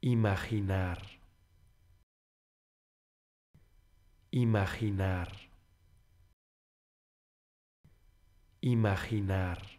imaginar, imaginar, imaginar.